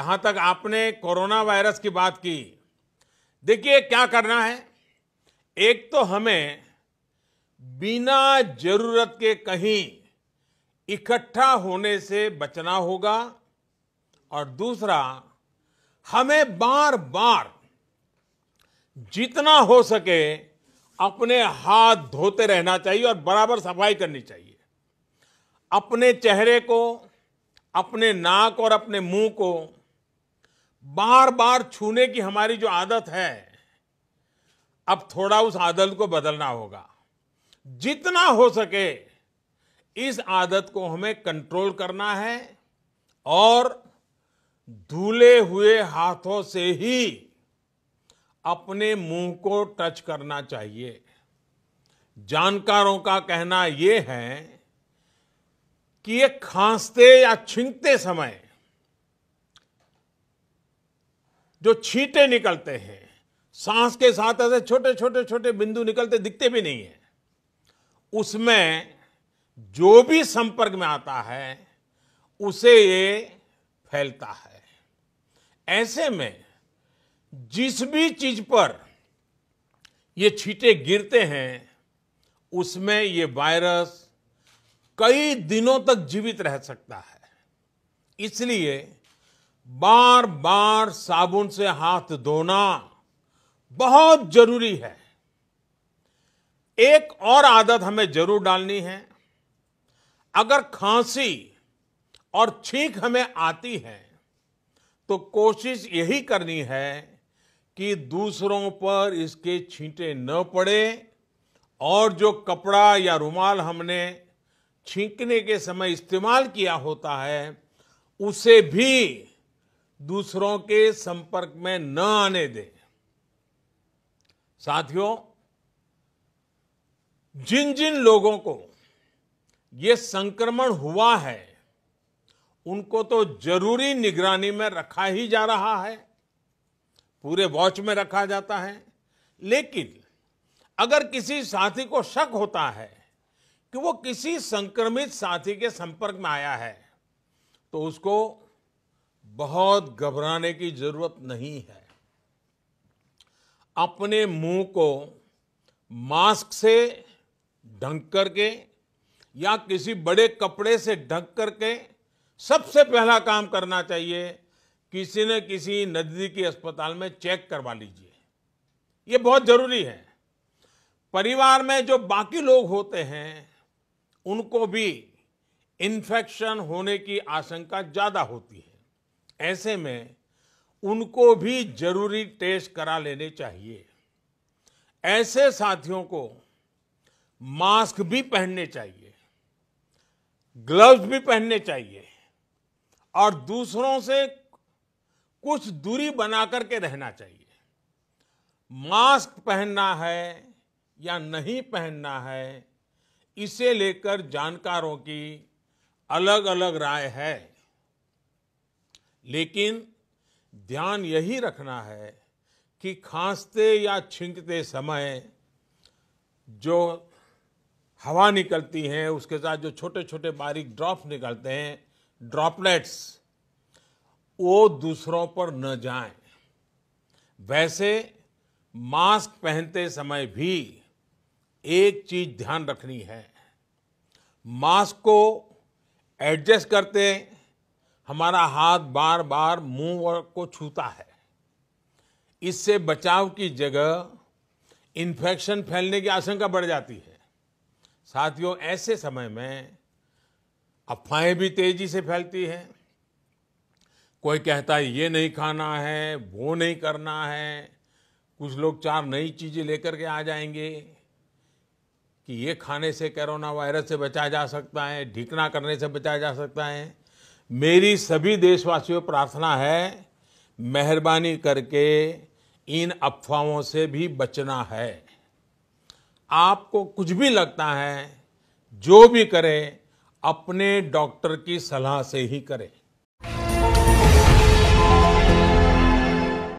जहां तक आपने कोरोना वायरस की बात की देखिए क्या करना है एक तो हमें बिना जरूरत के कहीं इकट्ठा होने से बचना होगा और दूसरा हमें बार बार जितना हो सके अपने हाथ धोते रहना चाहिए और बराबर सफाई करनी चाहिए अपने चेहरे को अपने नाक और अपने मुंह को बार बार छूने की हमारी जो आदत है अब थोड़ा उस आदत को बदलना होगा जितना हो सके इस आदत को हमें कंट्रोल करना है और धुले हुए हाथों से ही अपने मुंह को टच करना चाहिए जानकारों का कहना यह है कि ये खांसते या छींकते समय जो छींटे निकलते हैं सांस के साथ ऐसे छोटे छोटे छोटे बिंदु निकलते दिखते भी नहीं है उसमें जो भी संपर्क में आता है उसे ये फैलता है ऐसे में जिस भी चीज पर ये छींटे गिरते हैं उसमें ये वायरस कई दिनों तक जीवित रह सकता है इसलिए बार बार साबुन से हाथ धोना बहुत जरूरी है एक और आदत हमें जरूर डालनी है अगर खांसी और छींक हमें आती है तो कोशिश यही करनी है कि दूसरों पर इसके छींटे न पड़े और जो कपड़ा या रुमाल हमने छींकने के समय इस्तेमाल किया होता है उसे भी दूसरों के संपर्क में न आने दें साथियों जिन जिन लोगों को ये संक्रमण हुआ है उनको तो जरूरी निगरानी में रखा ही जा रहा है पूरे वॉच में रखा जाता है लेकिन अगर किसी साथी को शक होता है कि वो किसी संक्रमित साथी के संपर्क में आया है तो उसको बहुत घबराने की जरूरत नहीं है अपने मुंह को मास्क से ढंक करके या किसी बड़े कपड़े से ढक करके सबसे पहला काम करना चाहिए किसी न किसी नजदीकी अस्पताल में चेक करवा लीजिए ये बहुत जरूरी है परिवार में जो बाकी लोग होते हैं उनको भी इन्फेक्शन होने की आशंका ज़्यादा होती है ऐसे में उनको भी जरूरी टेस्ट करा लेने चाहिए ऐसे साथियों को मास्क भी पहनने चाहिए ग्लव्स भी पहनने चाहिए और दूसरों से कुछ दूरी बना करके रहना चाहिए मास्क पहनना है या नहीं पहनना है इसे लेकर जानकारों की अलग अलग राय है लेकिन ध्यान यही रखना है कि खांसते या छींकते समय जो हवा निकलती है उसके साथ जो छोटे छोटे बारीक ड्रॉप निकलते हैं ड्रॉपलेट्स वो दूसरों पर न जाएं। वैसे मास्क पहनते समय भी एक चीज ध्यान रखनी है मास्क को एडजस्ट करते हैं हमारा हाथ बार बार मुंह को छूता है इससे बचाव की जगह इन्फेक्शन फैलने की आशंका बढ़ जाती है साथियों ऐसे समय में अफवाहें भी तेजी से फैलती हैं कोई कहता है ये नहीं खाना है वो नहीं करना है कुछ लोग चार नई चीज़ें लेकर के आ जाएंगे कि ये खाने से कोरोना वायरस से बचा जा सकता है ढीकना करने से बचा जा सकता है मेरी सभी देशवासियों प्रार्थना है मेहरबानी करके इन अफवाहों से भी बचना है आपको कुछ भी लगता है जो भी करें अपने डॉक्टर की सलाह से ही करें